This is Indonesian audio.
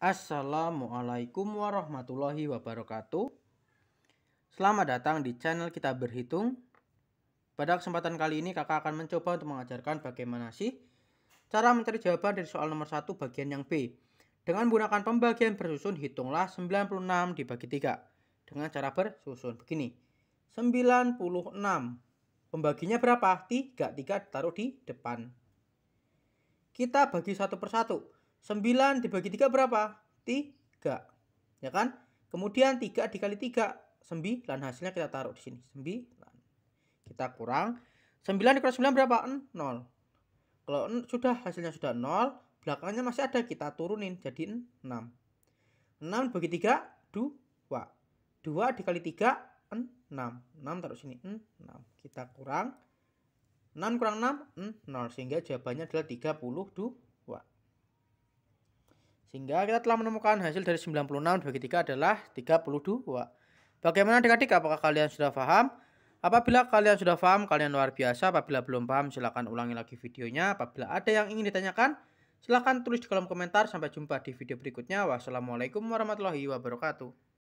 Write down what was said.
Assalamualaikum warahmatullahi wabarakatuh. Selamat datang di channel kita berhitung. Pada kesempatan kali ini kakak akan mencoba untuk mengajarkan bagaimana sih cara mencari jawaban dari soal nomor 1 bagian yang B. Dengan menggunakan pembagian bersusun hitunglah 96 dibagi 3 dengan cara bersusun begini. 96 pembaginya berapa? 3, 3 taruh di depan. Kita bagi satu persatu. 9 dibagi 3 berapa? 3. Ya kan? Kemudian 3 dikali 3, 9. Hasilnya kita taruh di sini, 9. Kita kurang. 9 dikurang 9 berapa? 0. Kalau sudah hasilnya sudah 0, belakangnya masih ada, kita turunin jadi 6. 6 bagi 3, 2. 2 dikali 3, 6. 6 taruh sini, 6. Kita kurang. 6 kurang 6, 0. Sehingga jawabannya adalah 32. Sehingga kita telah menemukan hasil dari 96 bagi 3 adalah 32. Bagaimana adik-adik? Apakah kalian sudah paham? Apabila kalian sudah paham, kalian luar biasa. Apabila belum paham, silahkan ulangi lagi videonya. Apabila ada yang ingin ditanyakan, silahkan tulis di kolom komentar. Sampai jumpa di video berikutnya. Wassalamualaikum warahmatullahi wabarakatuh.